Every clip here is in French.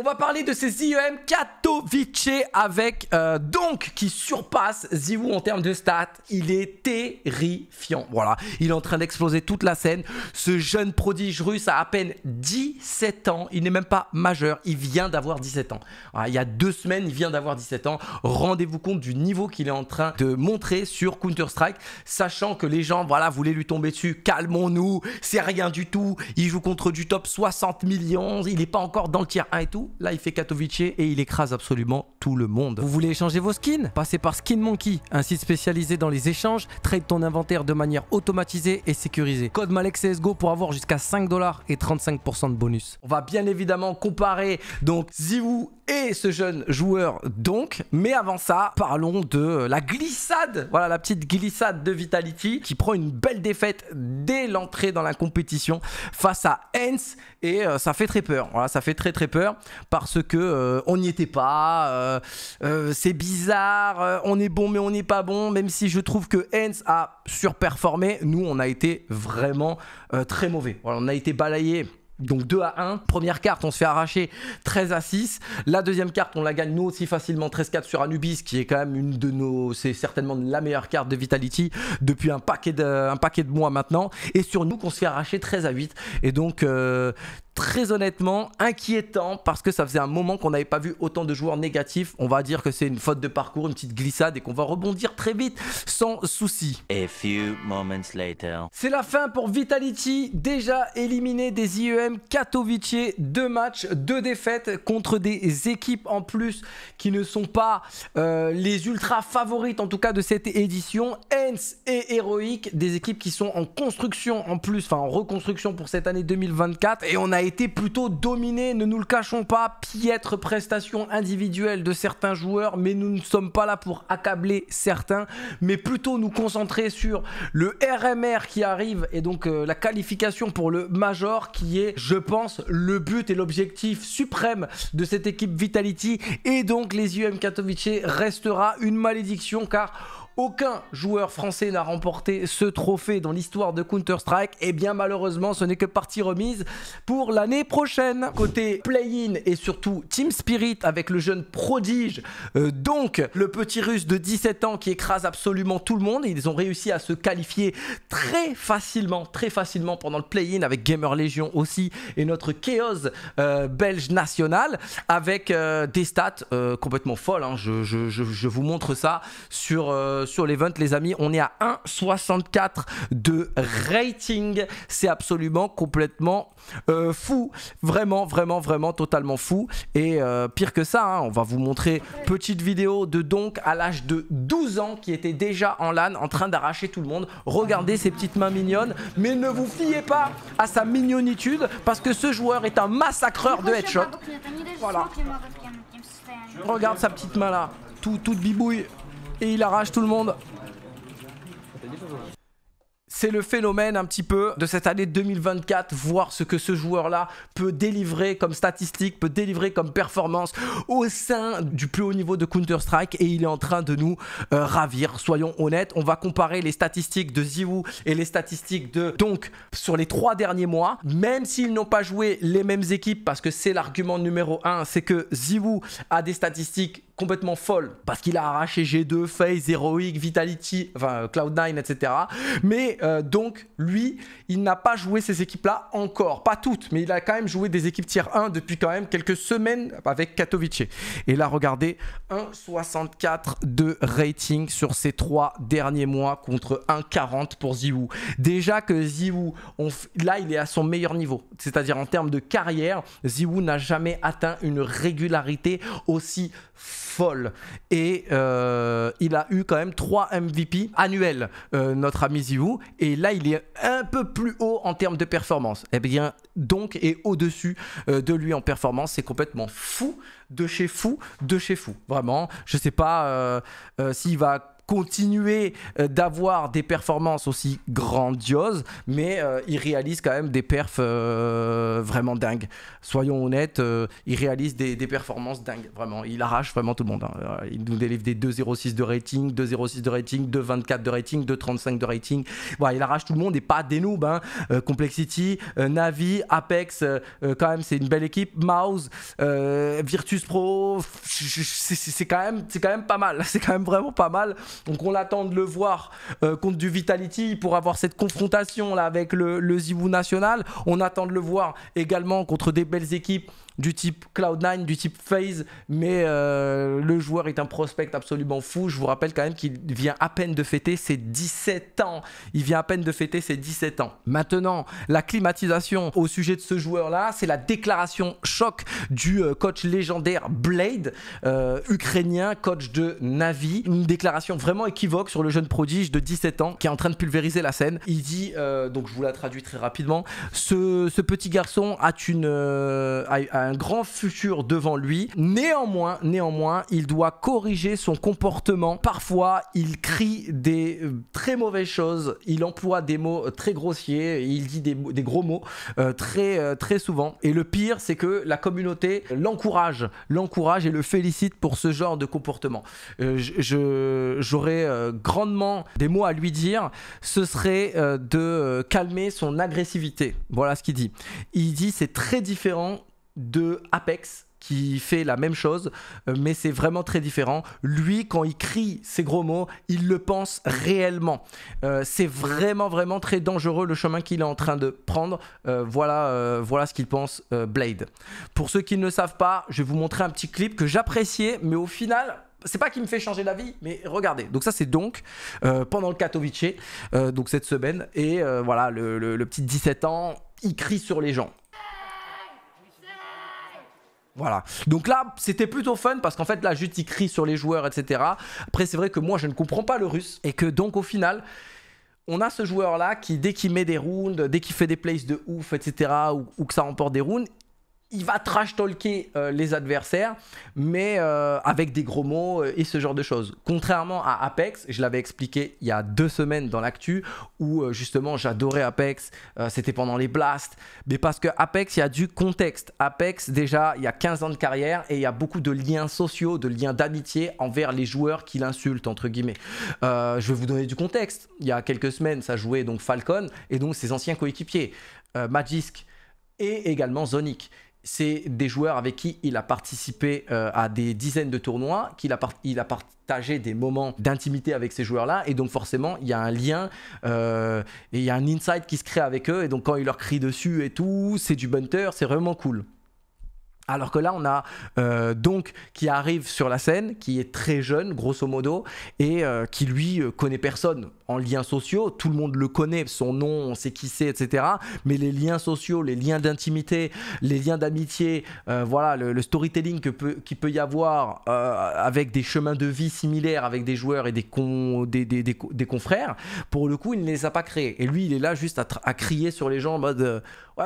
On va parler de ces IEM Katowice avec euh, donc qui surpasse Ziwu en termes de stats. Il est terrifiant. Voilà, il est en train d'exploser toute la scène. Ce jeune prodige russe a à peine 17 ans. Il n'est même pas majeur. Il vient d'avoir 17 ans. il y a deux semaines, il vient d'avoir 17 ans. Rendez-vous compte du niveau qu'il est en train de montrer sur Counter-Strike, sachant que les gens, voilà, voulaient lui tomber dessus. Calmons-nous, c'est rien du tout. Il joue contre du top 60 millions. Il n'est pas encore dans le tier 1 et tout là, il fait Katowice et il écrase absolument tout le monde. Vous voulez échanger vos skins Passez par Skin Monkey, un site spécialisé dans les échanges, trade ton inventaire de manière automatisée et sécurisée. Code Malex CSGO pour avoir jusqu'à 5 dollars et 35% de bonus. On va bien évidemment comparer donc Ziwu et ce jeune joueur donc. Mais avant ça, parlons de la glissade. Voilà la petite glissade de Vitality qui prend une belle défaite dès l'entrée dans la compétition face à Hens et euh, ça fait très peur. Voilà, ça fait très très peur parce que euh, on n'y était pas. Euh, c'est bizarre. on est bon mais on n'est pas bon. Même si je trouve que Hens a surperformé, nous on a été vraiment très mauvais. Voilà, on a été balayé donc 2 à 1, première carte, on se fait arracher 13 à 6. La deuxième carte, on la gagne nous aussi facilement 13-4 sur Anubis, qui est quand même une de nos. C'est certainement la meilleure carte de Vitality depuis un paquet de, paquet de mois maintenant. Et sur nous, qu'on se fait arracher 13 à 8. Et donc, euh, très honnêtement inquiétant parce que ça faisait un moment qu'on n'avait pas vu autant de joueurs négatifs. On va dire que c'est une faute de parcours, une petite glissade et qu'on va rebondir très vite sans souci. C'est la fin pour Vitality, déjà éliminé des IEM Katowice, deux matchs, deux défaites contre des équipes en plus qui ne sont pas euh, les ultra favorites en tout cas de cette édition. Hens et Heroic, des équipes qui sont en construction en plus, enfin en reconstruction pour cette année 2024 et on a été plutôt dominé, ne nous le cachons pas, piètre prestation individuelle de certains joueurs, mais nous ne sommes pas là pour accabler certains, mais plutôt nous concentrer sur le RMR qui arrive et donc euh, la qualification pour le Major qui est, je pense, le but et l'objectif suprême de cette équipe Vitality et donc les UM Katowice restera une malédiction car aucun joueur français n'a remporté ce trophée dans l'histoire de Counter-Strike. Et bien malheureusement, ce n'est que partie remise pour l'année prochaine. Côté play-in et surtout Team Spirit avec le jeune prodige, euh, donc le petit russe de 17 ans qui écrase absolument tout le monde. ils ont réussi à se qualifier très facilement, très facilement pendant le play-in avec Gamer Legion aussi et notre Chaos euh, belge national avec euh, des stats complètement folles. Hein. je, vous montre ça sur sur l'event, les amis. On est à 1,64 de rating. C'est absolument complètement euh, fou. Vraiment, vraiment, vraiment totalement fou. Et euh, pire que ça, hein, on va vous montrer petite vidéo de Donk à l'âge de 12 ans qui était déjà en LAN en train d'arracher tout le monde. Regardez ses petites mains mignonnes. Mais ne vous fiez pas à sa mignonitude parce que ce joueur est un massacreur de headshot. Voilà. Regarde sa petite main là, tout, toute bibouille et il arrache tout le monde. C'est le phénomène un petit peu de cette année 2024, voir ce que ce joueur-là peut délivrer comme statistiques, peut délivrer comme performance au sein du plus haut niveau de Counter-Strike et il est en train de nous euh, ravir, soyons honnêtes. On va comparer les statistiques de Ziwu et les statistiques de donc sur les trois derniers mois, même s'ils n'ont pas joué les mêmes équipes, parce que c'est l'argument numéro un, c'est que Ziwu a des statistiques complètement folle parce qu'il a arraché G2, FaZe, Heroic, Vitality, enfin Cloud9, etc. Mais euh, donc, lui, il n'a pas joué ces équipes-là encore. Pas toutes, mais il a quand même joué des équipes tier 1 depuis quand même quelques semaines avec Katowice. Et là, regardez, 1,64 de rating sur ces trois derniers mois contre 1,40 pour Ziwu. Déjà que Ziwoo, là, il est à son meilleur niveau. C'est-à-dire en termes de carrière, Ziwoo n'a jamais atteint une régularité aussi forte folle. Et euh, il a eu quand même 3 MVP annuels, euh, notre ami Ziwu. Et là, il est un peu plus haut en termes de performance. et eh bien, donc, est au-dessus euh, de lui en performance. C'est complètement fou, de chez fou, de chez fou. Vraiment, je sais pas s'il va continuer euh, d'avoir des performances aussi grandioses, mais euh, ils il réalise quand même des perfs euh, vraiment dingues. Soyons honnêtes, ils il réalise des, performances dingues, vraiment. Il arrache vraiment tout le monde. Hein. Il nous délivre des 2,06 de rating, 2,06 de rating, 2,24 de rating, 2,35 de rating. Voilà, il arrache tout le monde et pas des noobs. Hein. Complexity, Navi, Apex, quand même, c'est une belle équipe. Mouse, Virtus Pro, c'est quand, même, quand même pas mal. C'est quand même vraiment pas mal. Donc on l'attend de le voir euh, contre du Vitality pour avoir cette confrontation là avec le, le National. On attend de le voir également contre des belles équipes du type Cloud9, du type FaZe, mais euh, le joueur est un prospect absolument fou. Je vous rappelle quand même qu'il vient à peine de fêter ses 17 ans. Il vient à peine de fêter ses 17 ans. Maintenant, la climatisation au sujet de ce joueur-là, c'est la déclaration choc du euh, coach légendaire Blade, ukrainien, coach de Navi. Une déclaration vraiment vraiment équivoque sur le jeune prodige de 17 ans qui est en train de pulvériser la scène. Il dit, euh, donc je vous la traduis très rapidement, ce, petit garçon a, une, euh, a, un grand futur devant lui. Néanmoins, néanmoins, il doit corriger son comportement. Parfois, il crie des euh, très mauvaises choses. Il emploie des mots très grossiers. Il dit des, gros mots très, très souvent. Et le pire, c'est que la communauté l'encourage, l'encourage et le félicite pour ce genre de comportement. je euh, grandement des mots à lui dire, ce serait euh, de euh, calmer son agressivité. Voilà ce qu'il dit. Il dit c'est très différent de Apex qui fait la même chose, mais c'est vraiment très différent. Lui, quand il crie ces gros mots, il le pense réellement. c'est vraiment, vraiment très dangereux le chemin qu'il est en train de prendre. voilà, voilà ce qu'il pense Blade. Pour ceux qui ne le savent pas, je vais vous montrer un petit clip que j'appréciais, mais au final, c'est pas qu'il me fait changer d'avis, mais regardez. Donc ça, c'est donc euh, pendant le Katowice, euh, donc cette semaine. Et euh, voilà, le, petit 17 ans, il crie sur les gens. Voilà. Donc là, c'était plutôt fun parce qu'en fait, là, juste il crie sur les joueurs, etc. Après, c'est vrai que moi, je ne comprends pas le russe et que donc au final, on a ce joueur là qui dès qu'il met des rounds, dès qu'il fait des plays de ouf, etc. Ou, que ça emporte des rounds, il va trash talker euh, les adversaires, mais euh, avec des gros mots euh, et ce genre de choses. Contrairement à Apex, je l'avais expliqué il y a deux semaines dans l'actu, où justement j'adorais Apex, c'était pendant les blasts, mais parce que Apex, il y a du contexte. Apex, déjà, il y a 15 ans de carrière et il y a beaucoup de liens sociaux, de liens d'amitié envers les joueurs qui l'insultent, entre guillemets. je vais vous donner du contexte. Il y a quelques semaines, ça jouait donc Falcon et donc ses anciens coéquipiers, Magisk et également Zonic c'est des joueurs avec qui il a participé euh, à des dizaines de tournois, qu'il a, il a partagé des moments d'intimité avec ces joueurs-là, et donc forcément, il y a un lien euh, et il y a un insight qui se crée avec eux, et donc quand il leur crie dessus et tout, c'est du bunter, c'est vraiment cool. Alors que là, on a euh, donc qui arrive sur la scène, qui est très jeune, grosso modo, et qui lui connaît personne en liens sociaux. Tout le monde le connaît, son nom, on sait qui c'est, etc. Mais les liens sociaux, les liens d'intimité, les liens d'amitié, euh, voilà, le, storytelling que peut, qui peut y avoir euh, avec des chemins de vie similaires, avec des joueurs et des, con, des, confrères, pour le coup, il ne les a pas créés. Et lui, il est là juste à, crier sur les gens en mode euh,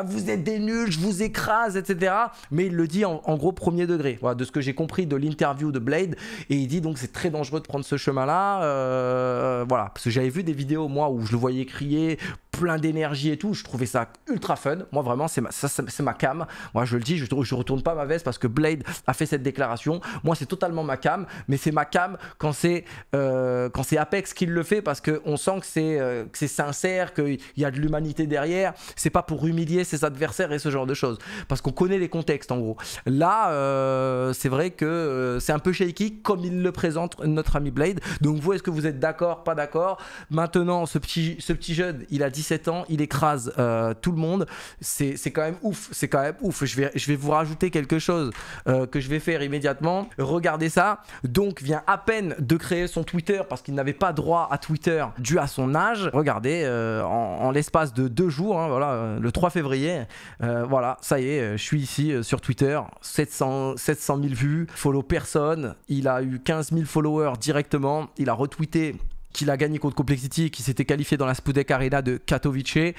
Vous êtes des nuls, je vous écrase, etc. Mais il le dit en, gros premier degré, de ce que j'ai compris de l'interview de Blade. Et il dit donc c'est très dangereux de prendre ce chemin-là. voilà, parce que j'avais vu des vidéos, moi, où je le voyais crier plein d'énergie et tout. Je trouvais ça ultra fun. Moi, vraiment, c'est ma, c'est ma cam. Moi, je le dis, je, je retourne pas ma veste parce que Blade a fait cette déclaration. Moi, c'est totalement ma cam, mais c'est ma cam quand c'est euh, quand c'est Apex qui le fait parce qu'on sent que c'est euh, c'est sincère, qu'il y a de l'humanité derrière. C'est pas pour humilier ses adversaires et ce genre de choses. Parce qu'on connaît les contextes, en gros. Là, euh, c'est vrai que c'est un peu shaky comme il le présente notre ami Blade. Donc, vous, est-ce que vous êtes d'accord, pas d'accord Maintenant, ce petit, ce petit jeune, il a dit 17 ans, il écrase euh, tout le monde. C'est quand même ouf. C'est quand même ouf. Je vais, je vais vous rajouter quelque chose euh, que je vais faire immédiatement. Regardez ça. Donc vient à peine de créer son Twitter parce qu'il n'avait pas droit à Twitter dû à son âge. Regardez, euh, en, l'espace de deux jours, hein, voilà, le 3 février, voilà, ça y est, je suis ici sur Twitter. 700, 700 000 vues, follow personne. Il a eu 15 000 followers directement. Il a retweeté qu'il a gagné contre Complexity, qui s'était qualifié dans la Spudek Arena de Katowice. Et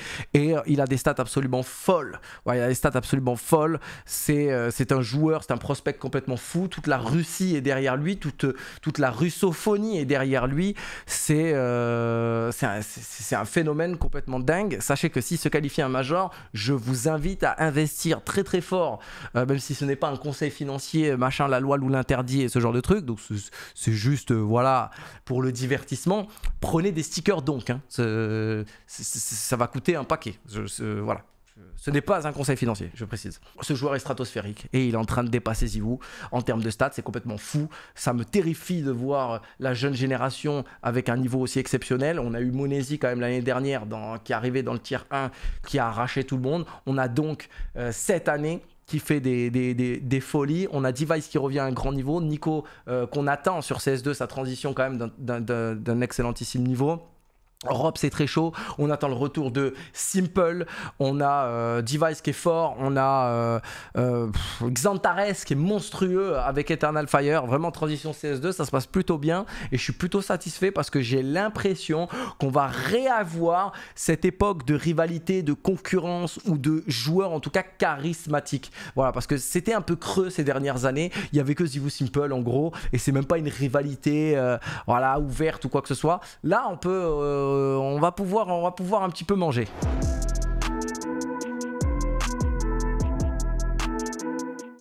euh, il a des stats absolument folles. il a des stats absolument folles. Euh, c'est un joueur, c'est un prospect complètement fou. Toute la Russie est derrière lui, toute, toute la russophonie est derrière lui. C'est euh, un, phénomène complètement dingue. Sachez que s'il se qualifie un major, je vous invite à investir très très fort, même si ce n'est pas un conseil financier, machin, la loi l'interdit et ce genre de truc. Donc c'est juste, voilà, pour le divertissement prenez des stickers donc. Hein. ça va coûter un paquet. ce, voilà. Ce n'est pas un conseil financier, je précise. Ce joueur est stratosphérique et il est en train de dépasser Zivou en termes de stats. C'est complètement fou. Ça me terrifie de voir la jeune génération avec un niveau aussi exceptionnel. On a eu Monesi quand même l'année dernière qui est arrivé dans le tier 1, qui a arraché tout le monde. On a donc euh, cette année qui fait des, des, folies. On a Device qui revient à un grand niveau. Nico, euh, qu'on attend sur CS2, sa transition quand même d'un excellentissime niveau. Europe, c'est très chaud. On attend le retour de Simple. On a euh, Device qui est fort. On a euh, euh, Xantares qui est monstrueux avec Eternal Fire. Vraiment, transition CS2, ça se passe plutôt bien. Et je suis plutôt satisfait parce que j'ai l'impression qu'on va réavoir cette époque de rivalité, de concurrence ou de joueurs en tout cas charismatiques. Voilà, parce que c'était un peu creux ces dernières années. Il y avait que Zivu Simple en gros. Et c'est même pas une rivalité voilà, ouverte ou quoi que ce soit. Là, on peut euh, on va pouvoir, on va pouvoir un petit peu manger.